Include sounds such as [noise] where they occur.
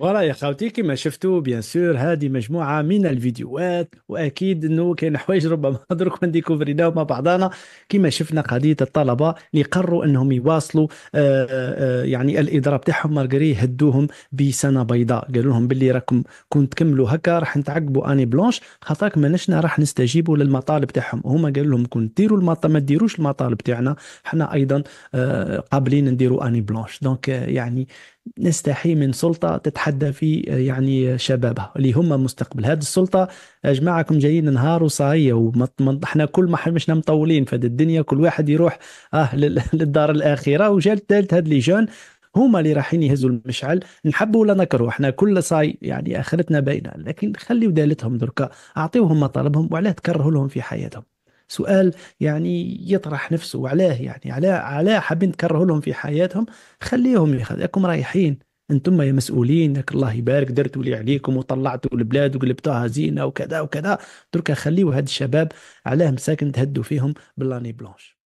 فوالا يا خاوتي كما شفتوا بيان سور هذه مجموعه من الفيديوهات واكيد انه كاين حوايج ربما [laughs] درك ديكوفريناهم مع بعضنا كما شفنا قضيه الطلبه اللي قرروا انهم يواصلوا آآ آه، آآ آه، آه، يعني الاضراب تاعهم مارغري هدوهم بسنه بيضاء قالوا لهم باللي راكم كون تكملوا هكا راح نتعقبوا اني بلونش خاطرك نشنا راح نستجيبوا للمطالب تاعهم هما قالوا لهم كون ديروا المطالب ما ديروش المطالب تاعنا حنا ايضا قابلين نديروا اني بلونش دونك يعني نستحي من سلطة تتحدى في آه، يعني شبابها اللي هم مستقبل هذه السلطة يا آه، جماعة جايين نهار وصاية احنا كل ما مشنا مطولين في الدنيا كل واحد يروح آه [laughs] للدار الآخرة وجا الثالث هاد لي جون هما اللي رايحين يهزوا المشعل نحبوا ولا نكرهوا احنا كل صاي يعني اخرتنا باينه لكن خليوا دالتهم دركا اعطيوهم مطالبهم وعلاه تكرهوا لهم في حياتهم سؤال يعني يطرح نفسه وعلاه يعني علاه علاه حابين تكرهوا لهم في حياتهم خليهم ياكم رايحين انتم يا مسؤولين ياك الله يبارك درتوا لي عليكم وطلعتوا البلاد وقلبتوها زينه وكذا وكذا دركا خليوا هاد الشباب علاه مساكن تهدوا فيهم بلاني بلونش